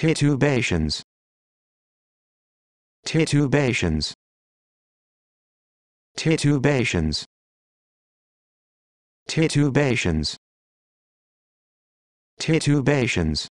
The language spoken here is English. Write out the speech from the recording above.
titubations titubations titubations titubations titubations